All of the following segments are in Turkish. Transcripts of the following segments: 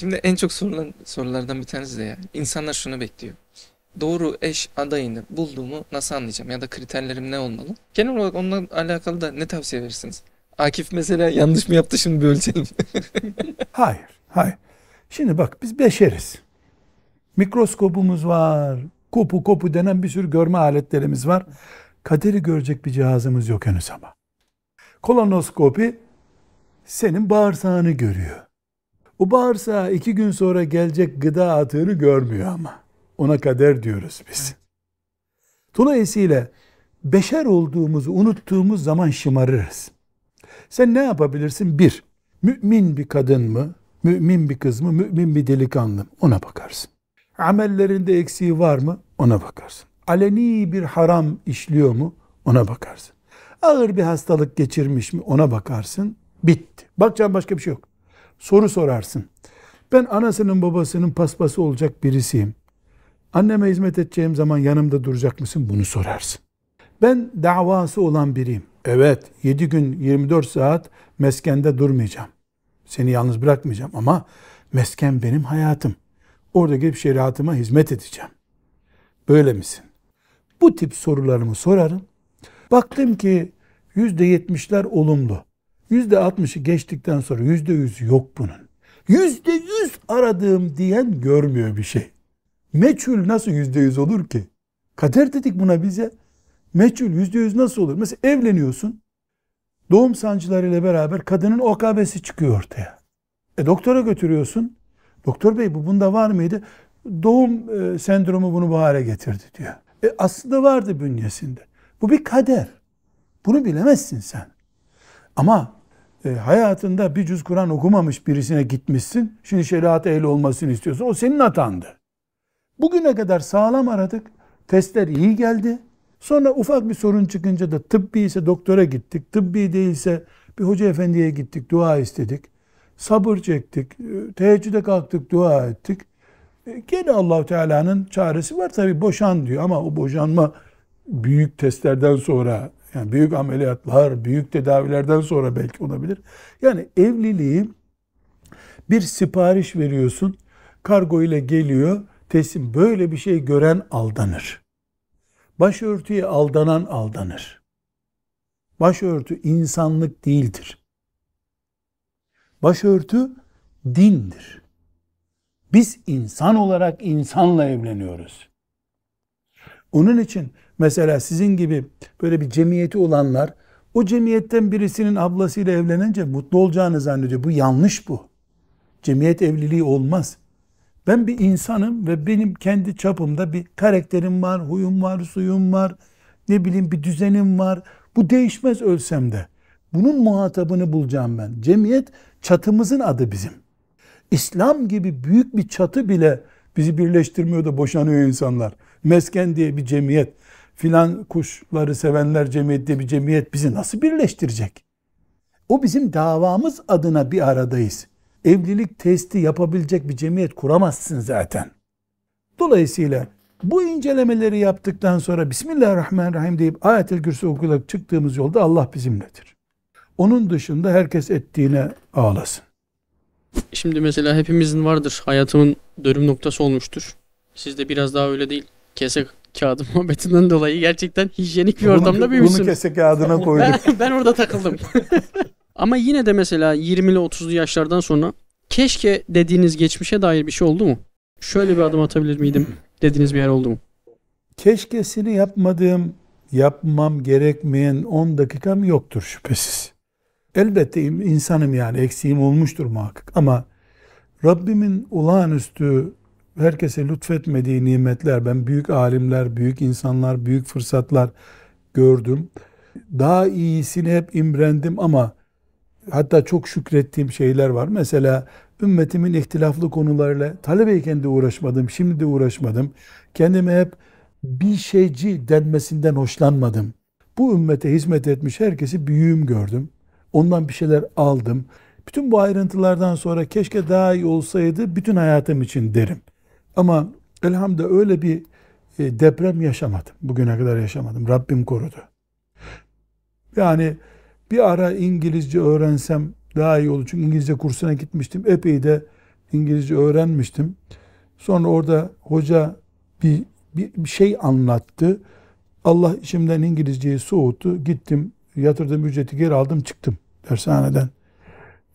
Şimdi en çok sorulan sorulardan bir tanesi de ya. İnsanlar şunu bekliyor. Doğru eş adayını bulduğumu nasıl anlayacağım ya da kriterlerim ne olmalı? Genel olarak onunla alakalı da ne tavsiye verirsiniz? Akif mesela yanlış mı yaptı şimdi bir ölçelim. hayır, hayır. Şimdi bak biz beşeriz. Mikroskopumuz var. Kopu kopu denen bir sürü görme aletlerimiz var. Kaderi görecek bir cihazımız yok henüz ama. Kolonoskopi senin bağırsağını görüyor. Bu bağırsağa iki gün sonra gelecek gıda atığını görmüyor ama. Ona kader diyoruz biz. Dolayısıyla beşer olduğumuzu unuttuğumuz zaman şımarırız. Sen ne yapabilirsin? Bir, mümin bir kadın mı, mümin bir kız mı, mümin bir delikanlı mı? Ona bakarsın. Amellerinde eksiği var mı? Ona bakarsın. Aleni bir haram işliyor mu? Ona bakarsın. Ağır bir hastalık geçirmiş mi? Ona bakarsın. Bitti. Bakacağın başka bir şey yok soru sorarsın. Ben anasının babasının paspası olacak birisiyim. Anneme hizmet edeceğim zaman yanımda duracak mısın? Bunu sorarsın. Ben davası olan biriyim. Evet 7 gün 24 saat meskende durmayacağım. Seni yalnız bırakmayacağım ama mesken benim hayatım. Orada gelip şeriatıma hizmet edeceğim. Böyle misin? Bu tip sorularımı sorarım. Baktım ki yüzde yetmişler olumlu. Yüzde altmışı geçtikten sonra yüzde yüz yok bunun. Yüzde yüz aradığım diyen görmüyor bir şey. Meçhul nasıl yüzde yüz olur ki? Kader dedik buna bize. Meçhul yüz nasıl olur? Mesela evleniyorsun. Doğum sancılarıyla beraber kadının okabesi çıkıyor ortaya. E doktora götürüyorsun. Doktor bey bu bunda var mıydı? Doğum e, sendromu bunu bu hale getirdi diyor. E aslında vardı bünyesinde. Bu bir kader. Bunu bilemezsin sen. Ama e, hayatında bir cüz Kur'an okumamış birisine gitmişsin. Şimdi şeriat ehli olmasını istiyorsun. O senin hatandı. Bugüne kadar sağlam aradık. Testler iyi geldi. Sonra ufak bir sorun çıkınca da tıbbi ise doktora gittik. Tıbbi değilse bir hoca efendiye gittik, dua istedik. Sabır çektik, e, teheccüde kalktık, dua ettik. E, gene Allah Teala'nın çaresi var tabi boşan diyor ama o boşanma büyük testlerden sonra yani büyük ameliyatlar, büyük tedavilerden sonra belki olabilir. Yani evliliği bir sipariş veriyorsun, kargo ile geliyor, teslim. Böyle bir şey gören aldanır. Başörtüye aldanan aldanır. Başörtü insanlık değildir. Başörtü dindir. Biz insan olarak insanla evleniyoruz. Onun için Mesela sizin gibi böyle bir cemiyeti olanlar o cemiyetten birisinin ablasıyla evlenince mutlu olacağını zannediyor. Bu yanlış bu. Cemiyet evliliği olmaz. Ben bir insanım ve benim kendi çapımda bir karakterim var, huyum var, suyum var, ne bileyim bir düzenim var. Bu değişmez ölsem de. Bunun muhatabını bulacağım ben. Cemiyet çatımızın adı bizim. İslam gibi büyük bir çatı bile bizi birleştirmiyor da boşanıyor insanlar. Mesken diye bir cemiyet filan kuşları sevenler cemiyeti bir cemiyet bizi nasıl birleştirecek? O bizim davamız adına bir aradayız. Evlilik testi yapabilecek bir cemiyet kuramazsın zaten. Dolayısıyla bu incelemeleri yaptıktan sonra Bismillahirrahmanirrahim deyip ayetel kürsü okuyarak çıktığımız yolda Allah bizimledir. Onun dışında herkes ettiğine ağlasın. Şimdi mesela hepimizin vardır hayatımın dönüm noktası olmuştur. Sizde biraz daha öyle değil. Kese kağıdı muhabbetinden dolayı gerçekten hijyenik bir ortamda büyümüşsün. Bunu kesek kağıdına koyduk. ben, ben orada takıldım. Ama yine de mesela 20'li 30'lu yaşlardan sonra keşke dediğiniz geçmişe dair bir şey oldu mu? Şöyle bir adım atabilir miydim dediğiniz bir yer oldu mu? Keşkesini yapmadığım, yapmam gerekmeyen 10 dakikam yoktur şüphesiz. Elbette insanım yani eksiğim olmuştur muhakkak ama Rabbimin olağanüstü herkese lütfetmediği nimetler, ben büyük alimler, büyük insanlar, büyük fırsatlar gördüm. Daha iyisini hep imrendim ama hatta çok şükrettiğim şeyler var. Mesela ümmetimin ihtilaflı konularla talebeyken de uğraşmadım, şimdi de uğraşmadım. Kendime hep bir şeyci denmesinden hoşlanmadım. Bu ümmete hizmet etmiş herkesi büyüğüm gördüm. Ondan bir şeyler aldım. Bütün bu ayrıntılardan sonra keşke daha iyi olsaydı bütün hayatım için derim. Ama elhamdülillah öyle bir e, deprem yaşamadım. Bugüne kadar yaşamadım. Rabbim korudu. Yani bir ara İngilizce öğrensem daha iyi olur. Çünkü İngilizce kursuna gitmiştim. Epey de İngilizce öğrenmiştim. Sonra orada hoca bir, bir, şey anlattı. Allah içimden İngilizceyi soğuttu. Gittim, yatırdığım ücreti geri aldım, çıktım dershaneden.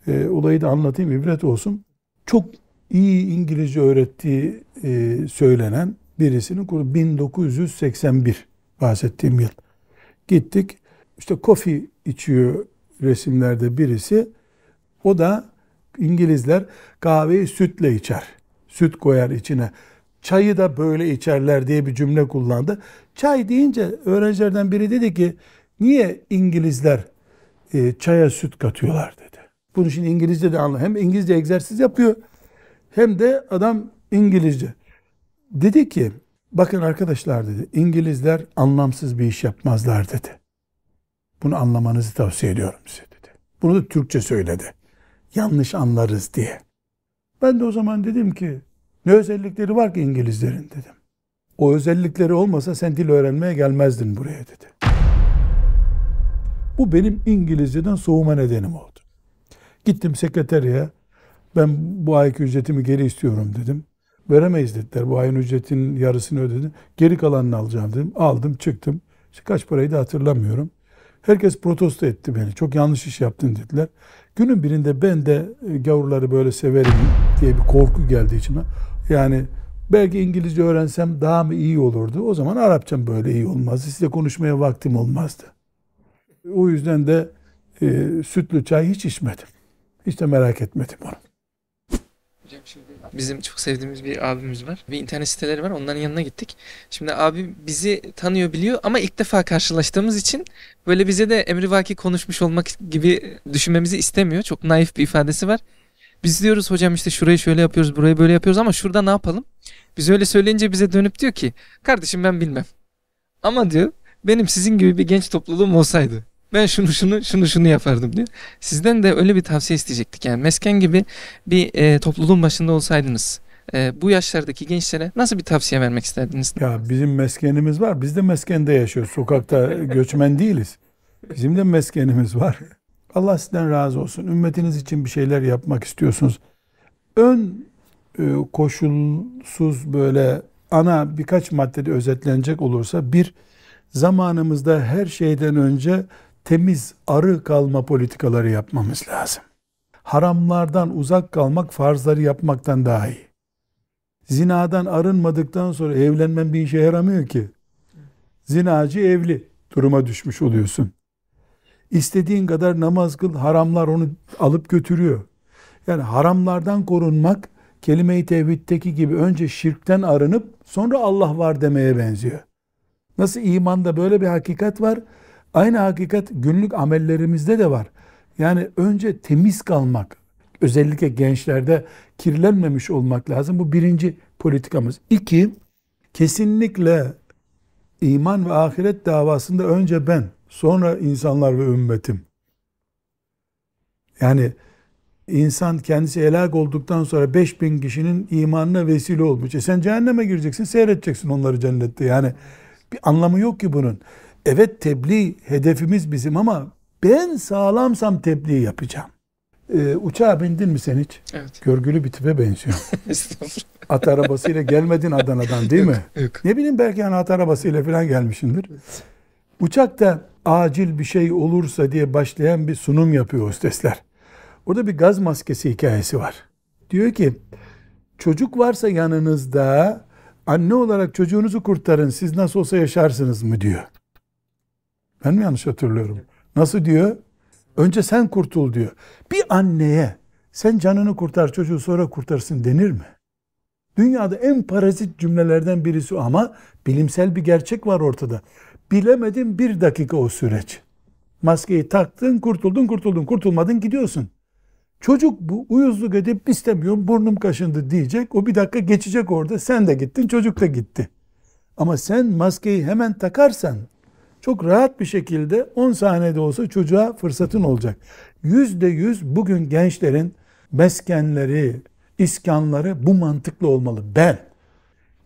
E, olayı da anlatayım, ibret olsun. Çok iyi İngilizce öğrettiği e, söylenen birisinin kuru 1981 bahsettiğim yıl. Gittik İşte kofi içiyor resimlerde birisi. O da İngilizler kahveyi sütle içer. Süt koyar içine. Çayı da böyle içerler diye bir cümle kullandı. Çay deyince öğrencilerden biri dedi ki niye İngilizler e, çaya süt katıyorlar dedi. Bunu şimdi İngilizce de anla. Hem İngilizce egzersiz yapıyor hem de adam İngilizce. Dedi ki bakın arkadaşlar dedi İngilizler anlamsız bir iş yapmazlar dedi. Bunu anlamanızı tavsiye ediyorum size dedi. Bunu da Türkçe söyledi. Yanlış anlarız diye. Ben de o zaman dedim ki ne özellikleri var ki İngilizlerin dedim. O özellikleri olmasa sen dil öğrenmeye gelmezdin buraya dedi. Bu benim İngilizceden soğuma nedenim oldu. Gittim sekreteriye ben bu ayki ücretimi geri istiyorum dedim. Veremeyiz dediler. Bu ayın ücretin yarısını ödedim. Geri kalanını alacağım dedim. Aldım çıktım. İşte kaç parayı da hatırlamıyorum. Herkes protesto etti beni. Çok yanlış iş yaptın dediler. Günün birinde ben de e, gavurları böyle severim diye bir korku geldi içime. Yani belki İngilizce öğrensem daha mı iyi olurdu? O zaman Arapçam böyle iyi olmazdı. Size konuşmaya vaktim olmazdı. O yüzden de e, sütlü çay hiç içmedim. Hiç de merak etmedim onu. Şey Bizim çok sevdiğimiz bir abimiz var. Bir internet siteleri var. Onların yanına gittik. Şimdi abi bizi tanıyor biliyor ama ilk defa karşılaştığımız için böyle bize de emrivaki konuşmuş olmak gibi düşünmemizi istemiyor. Çok naif bir ifadesi var. Biz diyoruz hocam işte şurayı şöyle yapıyoruz, burayı böyle yapıyoruz ama şurada ne yapalım? Biz öyle söyleyince bize dönüp diyor ki kardeşim ben bilmem. Ama diyor benim sizin gibi bir genç topluluğum olsaydı ben şunu şunu şunu şunu yapardım diyor. Sizden de öyle bir tavsiye isteyecektik. Yani mesken gibi bir e, topluluğun başında olsaydınız e, bu yaşlardaki gençlere nasıl bir tavsiye vermek isterdiniz? Ya bizim meskenimiz var. Biz de meskende yaşıyoruz. Sokakta göçmen değiliz. Bizim de meskenimiz var. Allah sizden razı olsun. Ümmetiniz için bir şeyler yapmak istiyorsunuz. Ön e, koşulsuz böyle ana birkaç maddede özetlenecek olursa bir zamanımızda her şeyden önce temiz, arı kalma politikaları yapmamız lazım. Haramlardan uzak kalmak farzları yapmaktan daha iyi. Zinadan arınmadıktan sonra evlenmen bir işe yaramıyor ki. Zinacı evli duruma düşmüş oluyorsun. İstediğin kadar namaz kıl, haramlar onu alıp götürüyor. Yani haramlardan korunmak kelime-i tevhiddeki gibi önce şirkten arınıp sonra Allah var demeye benziyor. Nasıl imanda böyle bir hakikat var? Aynı hakikat günlük amellerimizde de var. Yani önce temiz kalmak, özellikle gençlerde kirlenmemiş olmak lazım. Bu birinci politikamız. İki, kesinlikle iman ve ahiret davasında önce ben, sonra insanlar ve ümmetim. Yani insan kendisi helak olduktan sonra 5000 kişinin imanına vesile olmuş. E sen cehenneme gireceksin, seyredeceksin onları cennette. Yani bir anlamı yok ki bunun evet tebliğ hedefimiz bizim ama ben sağlamsam tebliğ yapacağım. Ee, uçağa bindin mi sen hiç? Evet. Görgülü bir tipe benziyor. at arabasıyla gelmedin Adana'dan değil mi? Yok, Ne bileyim belki hani at arabasıyla falan gelmişsindir. Evet. Uçakta acil bir şey olursa diye başlayan bir sunum yapıyor hostesler. Orada bir gaz maskesi hikayesi var. Diyor ki çocuk varsa yanınızda anne olarak çocuğunuzu kurtarın siz nasıl olsa yaşarsınız mı diyor. Ben mi yanlış hatırlıyorum? Nasıl diyor? Önce sen kurtul diyor. Bir anneye sen canını kurtar çocuğu sonra kurtarsın denir mi? Dünyada en parazit cümlelerden birisi ama bilimsel bir gerçek var ortada. Bilemedin bir dakika o süreç. Maskeyi taktın, kurtuldun, kurtuldun, kurtulmadın gidiyorsun. Çocuk bu uyuzluk edip istemiyorum burnum kaşındı diyecek. O bir dakika geçecek orada. Sen de gittin, çocuk da gitti. Ama sen maskeyi hemen takarsan çok rahat bir şekilde 10 sahnede olsa çocuğa fırsatın olacak. Yüzde yüz bugün gençlerin meskenleri, iskanları bu mantıklı olmalı. Ben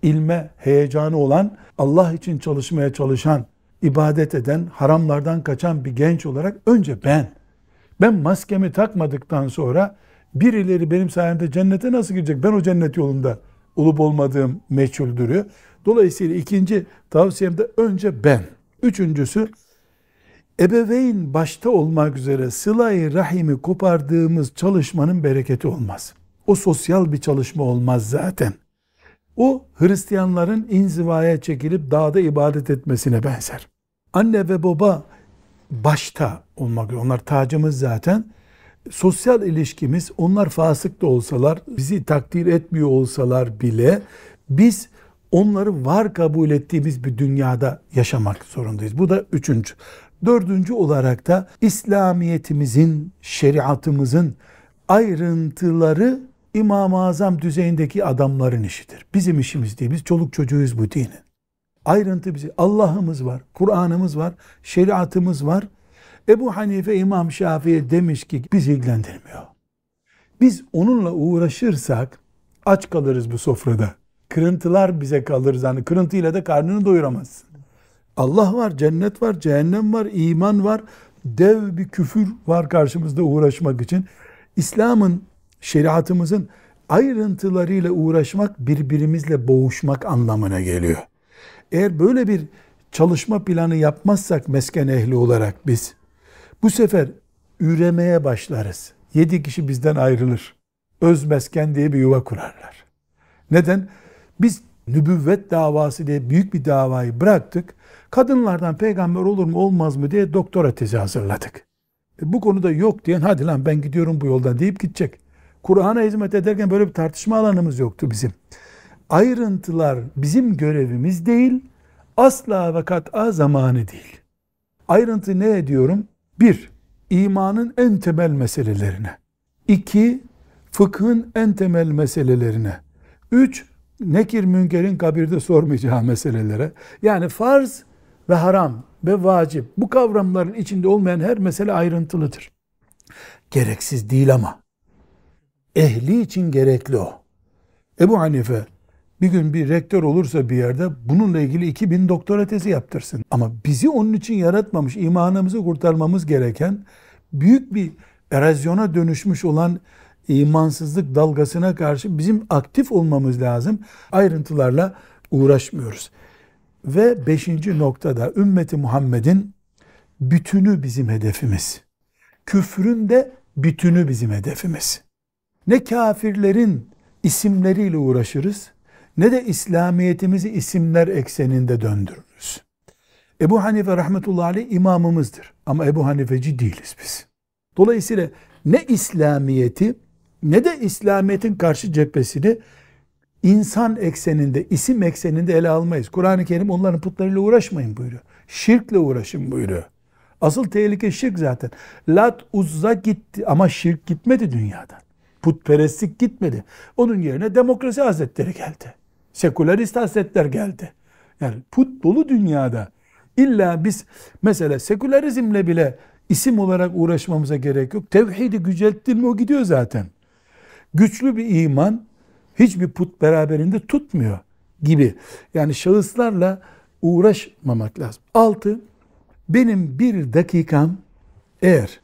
ilme heyecanı olan, Allah için çalışmaya çalışan, ibadet eden, haramlardan kaçan bir genç olarak önce ben. Ben maskemi takmadıktan sonra birileri benim sayemde cennete nasıl girecek? Ben o cennet yolunda olup olmadığım meçhul duruyor. Dolayısıyla ikinci tavsiyem de önce ben. Üçüncüsü, ebeveyn başta olmak üzere sıla rahimi kopardığımız çalışmanın bereketi olmaz. O sosyal bir çalışma olmaz zaten. O Hristiyanların inzivaya çekilip dağda ibadet etmesine benzer. Anne ve baba başta olmak üzere, onlar tacımız zaten. Sosyal ilişkimiz onlar fasık da olsalar, bizi takdir etmiyor olsalar bile biz onları var kabul ettiğimiz bir dünyada yaşamak zorundayız. Bu da üçüncü. Dördüncü olarak da İslamiyetimizin, şeriatımızın ayrıntıları İmam-ı Azam düzeyindeki adamların işidir. Bizim işimiz değil. Biz çoluk çocuğuyuz bu dinin. Ayrıntı bizi. Allah'ımız var, Kur'an'ımız var, şeriatımız var. Ebu Hanife İmam Şafii demiş ki biz ilgilendirmiyor. Biz onunla uğraşırsak aç kalırız bu sofrada Kırıntılar bize kalır zannı. Kırıntıyla da karnını doyuramazsın. Allah var, cennet var, cehennem var, iman var. Dev bir küfür var karşımızda uğraşmak için. İslam'ın, şeriatımızın ayrıntılarıyla uğraşmak birbirimizle boğuşmak anlamına geliyor. Eğer böyle bir çalışma planı yapmazsak mesken ehli olarak biz bu sefer üremeye başlarız. Yedi kişi bizden ayrılır. Öz mesken diye bir yuva kurarlar. Neden? Biz nübüvvet davası diye büyük bir davayı bıraktık. Kadınlardan peygamber olur mu olmaz mı diye doktora tezi hazırladık. E bu konuda yok diyen hadi lan ben gidiyorum bu yoldan deyip gidecek. Kur'an'a hizmet ederken böyle bir tartışma alanımız yoktu bizim. Ayrıntılar bizim görevimiz değil. Asla ve kat'a zamanı değil. Ayrıntı ne ediyorum? Bir, imanın en temel meselelerine. İki, fıkhın en temel meselelerine. Üç, nekir münkerin kabirde sormayacağı meselelere. Yani farz ve haram ve vacip bu kavramların içinde olmayan her mesele ayrıntılıdır. Gereksiz değil ama ehli için gerekli o. Ebu Hanife bir gün bir rektör olursa bir yerde bununla ilgili 2000 doktora tezi yaptırsın. Ama bizi onun için yaratmamış, imanımızı kurtarmamız gereken büyük bir erozyona dönüşmüş olan imansızlık dalgasına karşı bizim aktif olmamız lazım. Ayrıntılarla uğraşmıyoruz. Ve beşinci noktada ümmeti Muhammed'in bütünü bizim hedefimiz. Küfrün de bütünü bizim hedefimiz. Ne kafirlerin isimleriyle uğraşırız ne de İslamiyetimizi isimler ekseninde döndürürüz. Ebu Hanife rahmetullahi aleyh imamımızdır ama Ebu Hanifeci değiliz biz. Dolayısıyla ne İslamiyeti ne de İslamiyet'in karşı cephesini insan ekseninde, isim ekseninde ele almayız. Kur'an-ı Kerim onların putlarıyla uğraşmayın buyuruyor. Şirkle uğraşın buyuruyor. Asıl tehlike şirk zaten. Lat uzza gitti ama şirk gitmedi dünyadan. Putperestlik gitmedi. Onun yerine demokrasi hazretleri geldi. Sekülerist hazretler geldi. Yani put dolu dünyada. İlla biz mesela sekülerizmle bile isim olarak uğraşmamıza gerek yok. Tevhidi gücelttin mi o gidiyor zaten güçlü bir iman hiçbir put beraberinde tutmuyor gibi. Yani şahıslarla uğraşmamak lazım. Altı, benim bir dakikam eğer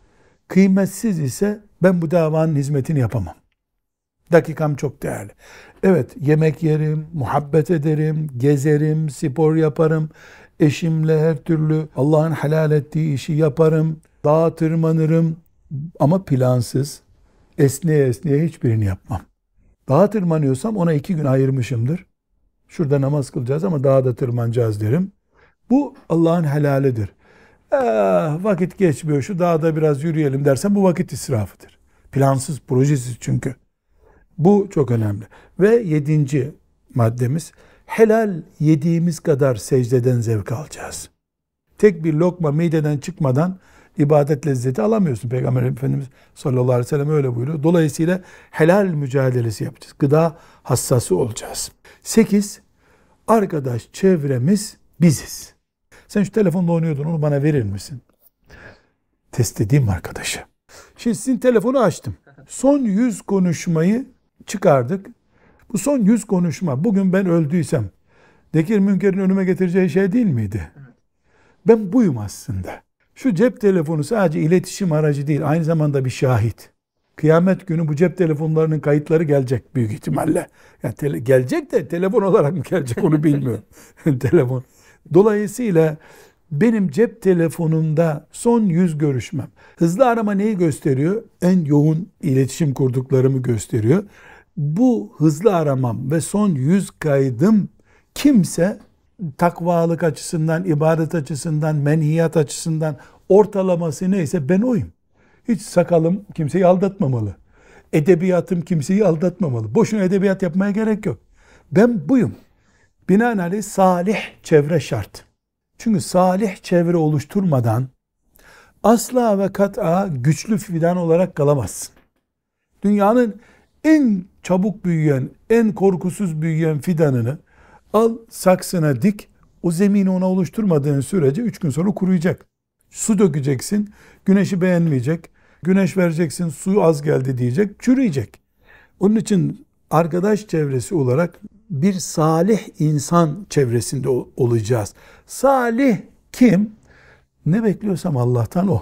kıymetsiz ise ben bu davanın hizmetini yapamam. Dakikam çok değerli. Evet yemek yerim, muhabbet ederim, gezerim, spor yaparım. Eşimle her türlü Allah'ın helal ettiği işi yaparım. Dağa tırmanırım ama plansız, esneye esneye hiçbirini yapmam. Dağa tırmanıyorsam ona iki gün ayırmışımdır. Şurada namaz kılacağız ama dağa da tırmanacağız derim. Bu Allah'ın helalidir. Eh, vakit geçmiyor şu dağda biraz yürüyelim dersen bu vakit israfıdır. Plansız, projesiz çünkü. Bu çok önemli. Ve yedinci maddemiz helal yediğimiz kadar secdeden zevk alacağız. Tek bir lokma mideden çıkmadan ibadet lezzeti alamıyorsun. Peygamber Efendimiz sallallahu aleyhi ve sellem öyle buyuruyor. Dolayısıyla helal mücadelesi yapacağız. Gıda hassası olacağız. 8. Arkadaş çevremiz biziz. Sen şu telefonla oynuyordun onu bana verir misin? Test edeyim arkadaşı. Şimdi sizin telefonu açtım. Son yüz konuşmayı çıkardık. Bu son yüz konuşma bugün ben öldüysem dekir Münker'in önüme getireceği şey değil miydi? Ben buyum aslında. Şu cep telefonu sadece iletişim aracı değil, aynı zamanda bir şahit. Kıyamet günü bu cep telefonlarının kayıtları gelecek büyük ihtimalle. Yani gelecek de telefon olarak mı gelecek onu bilmiyorum. telefon. Dolayısıyla benim cep telefonumda son yüz görüşmem. Hızlı arama neyi gösteriyor? En yoğun iletişim kurduklarımı gösteriyor. Bu hızlı aramam ve son yüz kaydım kimse takvalık açısından, ibadet açısından, menhiyat açısından ortalaması neyse ben oyum. Hiç sakalım kimseyi aldatmamalı. Edebiyatım kimseyi aldatmamalı. Boşuna edebiyat yapmaya gerek yok. Ben buyum. Binaenaleyh salih çevre şart. Çünkü salih çevre oluşturmadan asla ve kat'a güçlü fidan olarak kalamazsın. Dünyanın en çabuk büyüyen, en korkusuz büyüyen fidanını Al saksına dik, o zemini ona oluşturmadığın sürece 3 gün sonra kuruyacak. Su dökeceksin, güneşi beğenmeyecek, güneş vereceksin, suyu az geldi diyecek, çürüyecek. Onun için arkadaş çevresi olarak bir salih insan çevresinde olacağız. Salih kim? Ne bekliyorsam Allah'tan o.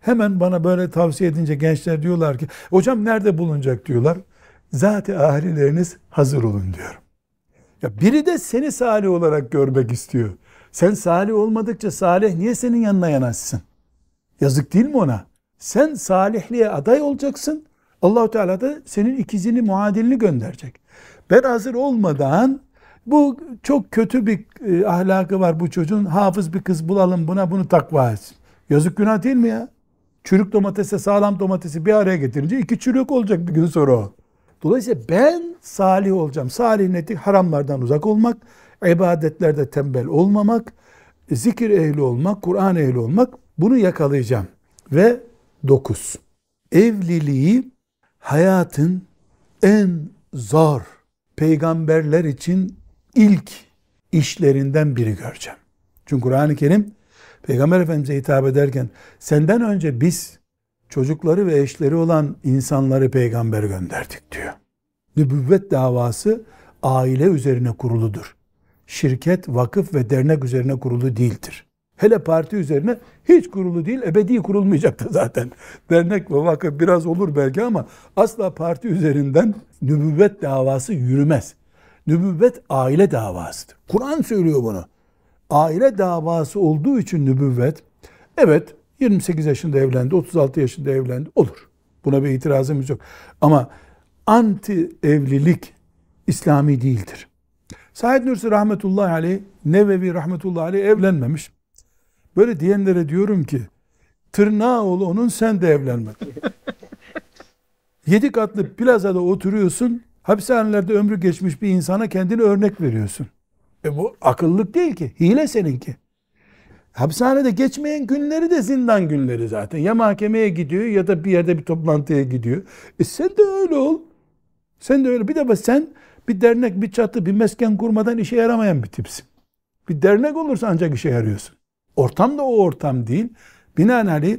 Hemen bana böyle tavsiye edince gençler diyorlar ki hocam nerede bulunacak diyorlar. Zat-ı hazır olun diyorum. Ya biri de seni salih olarak görmek istiyor. Sen salih olmadıkça salih niye senin yanına yanaşsın? Yazık değil mi ona? Sen salihliğe aday olacaksın. Allahu Teala da senin ikizini, muadilini gönderecek. Ben hazır olmadan bu çok kötü bir e, ahlakı var bu çocuğun. Hafız bir kız bulalım buna bunu takva etsin. Yazık günah değil mi ya? Çürük domatese sağlam domatesi bir araya getirince iki çürük olacak bir gün sonra o. Dolayısıyla ben salih olacağım. Salih netik, haramlardan uzak olmak, ibadetlerde tembel olmamak, zikir ehli olmak, Kur'an ehli olmak bunu yakalayacağım. Ve dokuz, evliliği hayatın en zor peygamberler için ilk işlerinden biri göreceğim. Çünkü Kur'an-ı Kerim Peygamber Efendimiz'e hitap ederken senden önce biz çocukları ve eşleri olan insanları peygamber gönderdik diyor. Nübüvvet davası aile üzerine kuruludur. Şirket, vakıf ve dernek üzerine kurulu değildir. Hele parti üzerine hiç kurulu değil, ebedi kurulmayacaktı zaten. Dernek ve vakıf biraz olur belki ama asla parti üzerinden nübüvvet davası yürümez. Nübüvvet aile davasıdır. Kur'an söylüyor bunu. Aile davası olduğu için nübüvvet, evet 28 yaşında evlendi, 36 yaşında evlendi. Olur. Buna bir itirazımız yok. Ama anti evlilik İslami değildir. Said Nursi rahmetullahi aleyh, Nevevi rahmetullahi aleyh evlenmemiş. Böyle diyenlere diyorum ki, tırnağı ol onun sen de evlenme. Yedi katlı plazada oturuyorsun, hapishanelerde ömrü geçmiş bir insana kendini örnek veriyorsun. E bu akıllık değil ki, hile seninki. Hapishanede geçmeyen günleri de zindan günleri zaten. Ya mahkemeye gidiyor ya da bir yerde bir toplantıya gidiyor. E sen de öyle ol. Sen de öyle. Bir de sen bir dernek, bir çatı, bir mesken kurmadan işe yaramayan bir tipsin. Bir dernek olursa ancak işe yarıyorsun. Ortam da o ortam değil. Binaenaleyh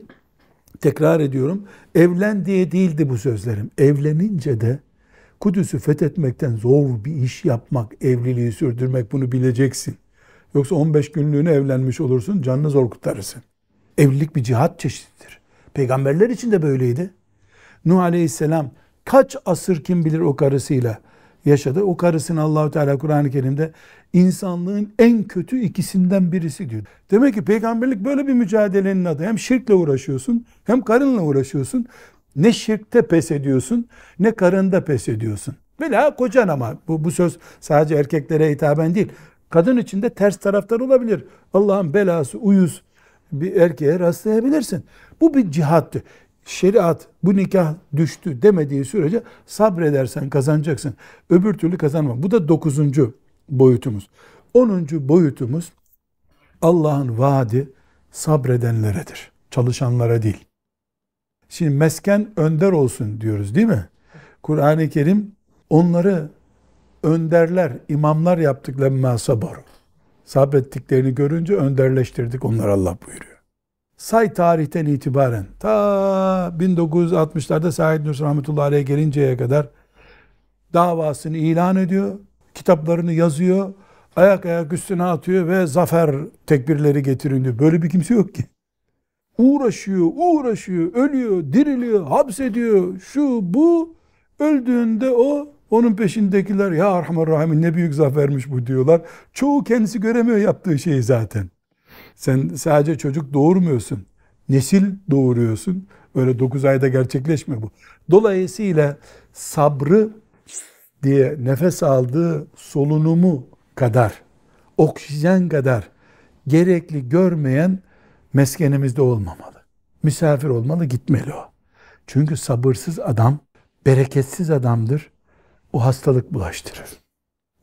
tekrar ediyorum. Evlen diye değildi bu sözlerim. Evlenince de Kudüs'ü fethetmekten zor bir iş yapmak, evliliği sürdürmek bunu bileceksin. Yoksa 15 günlüğüne evlenmiş olursun, canını zor kurtarırsın. Evlilik bir cihat çeşididir. Peygamberler için de böyleydi. Nuh Aleyhisselam kaç asır kim bilir o karısıyla yaşadı. O karısını Allahu Teala Kur'an-ı Kerim'de insanlığın en kötü ikisinden birisi diyor. Demek ki peygamberlik böyle bir mücadelenin adı. Hem şirkle uğraşıyorsun, hem karınla uğraşıyorsun. Ne şirkte pes ediyorsun, ne karında pes ediyorsun. Bela kocan ama bu, bu söz sadece erkeklere hitaben değil. Kadın için de ters taraftan olabilir. Allah'ın belası uyuz bir erkeğe rastlayabilirsin. Bu bir cihattı. Şeriat bu nikah düştü demediği sürece sabredersen kazanacaksın. Öbür türlü kazanma. Bu da dokuzuncu boyutumuz. Onuncu boyutumuz Allah'ın vaadi sabredenleredir. Çalışanlara değil. Şimdi mesken önder olsun diyoruz değil mi? Kur'an-ı Kerim onları önderler, imamlar yaptıklarına sabır. Sabrettiklerini görünce önderleştirdik onlar Allah buyuruyor. Say tarihten itibaren ta 1960'larda Said Nursi rahmetullahi aleyh gelinceye kadar davasını ilan ediyor, kitaplarını yazıyor, ayak ayak üstüne atıyor ve zafer tekbirleri getirin diyor. Böyle bir kimse yok ki. Uğraşıyor, uğraşıyor, ölüyor, diriliyor, hapsediyor, şu bu öldüğünde o onun peşindekiler ya Erhamer Rahim'in ne büyük zafermiş bu diyorlar. Çoğu kendisi göremiyor yaptığı şeyi zaten. Sen sadece çocuk doğurmuyorsun. Nesil doğuruyorsun. Öyle 9 ayda gerçekleşmiyor bu. Dolayısıyla sabrı diye nefes aldığı solunumu kadar, oksijen kadar gerekli görmeyen meskenimizde olmamalı. Misafir olmalı, gitmeli o. Çünkü sabırsız adam bereketsiz adamdır o hastalık bulaştırır.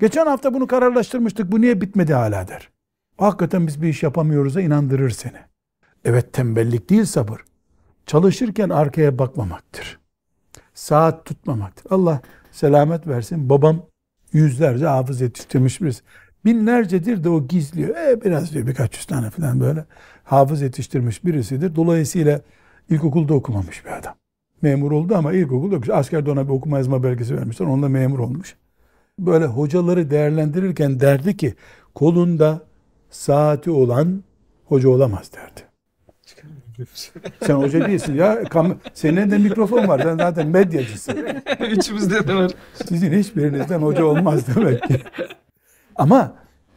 Geçen hafta bunu kararlaştırmıştık. Bu niye bitmedi hala der. Hakikaten biz bir iş yapamıyoruz'a inandırır seni. Evet tembellik değil sabır. Çalışırken arkaya bakmamaktır. Saat tutmamaktır. Allah selamet versin. Babam yüzlerce hafız yetiştirmiş birisi. Binlercedir de o gizliyor. E, biraz diyor birkaç yüz tane falan böyle hafız yetiştirmiş birisidir. Dolayısıyla ilkokulda okumamış bir adam memur oldu ama ilkokul yok. Asker ona bir okuma yazma belgesi vermişler. Onunla memur olmuş. Böyle hocaları değerlendirirken derdi ki kolunda saati olan hoca olamaz derdi. Sen hoca değilsin ya. Kam Senin de mikrofon var. Sen zaten medyacısın. Üçümüzde de var. Sizin hiçbirinizden hoca olmaz demek ki. Ama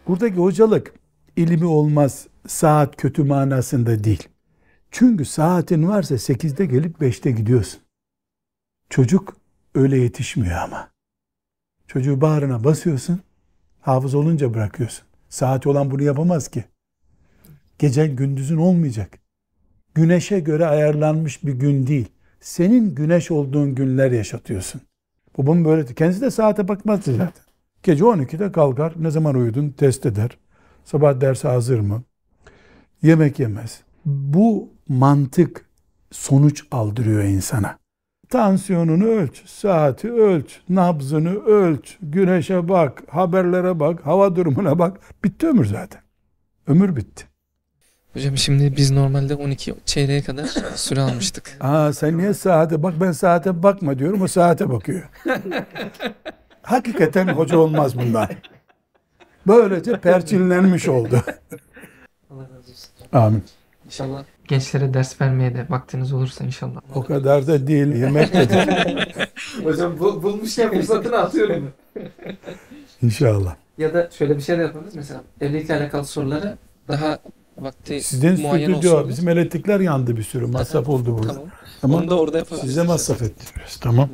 buradaki hocalık ilmi olmaz, saat kötü manasında değil. Çünkü saatin varsa 8'de gelip 5'te gidiyorsun. Çocuk öyle yetişmiyor ama. Çocuğu bağrına basıyorsun, hafız olunca bırakıyorsun. Saati olan bunu yapamaz ki. Gecen gündüzün olmayacak. Güneşe göre ayarlanmış bir gün değil. Senin güneş olduğun günler yaşatıyorsun. Babam böyle, kendisi de saate bakmazdı zaten. Gece 12'de kalkar, ne zaman uyudun test eder. Sabah derse hazır mı? Yemek yemez. Bu mantık sonuç aldırıyor insana. Tansiyonunu ölç, saati ölç, nabzını ölç, güneşe bak, haberlere bak, hava durumuna bak. Bitti ömür zaten. Ömür bitti. Hocam şimdi biz normalde 12 çeyreğe kadar süre almıştık. Aa sen niye saate bak ben saate bakma diyorum o saate bakıyor. Hakikaten hoca olmaz bundan. Böylece perçinlenmiş oldu. Allah razı olsun. Amin. İnşallah gençlere ders vermeye de vaktiniz olursa inşallah. O kadar da değil. Yemek de Hocam bu, bulmuşken fırsatını atıyorum. İnşallah. Ya da şöyle bir şey de yapabiliriz. Mesela evlilikle alakalı soruları daha vakti Sizden stüdyo, bizim elektrikler yandı bir sürü. Masraf oldu burada. Tamam. Ama Onu da orada yapabiliriz. Size masraf ettiriyoruz. Tamam.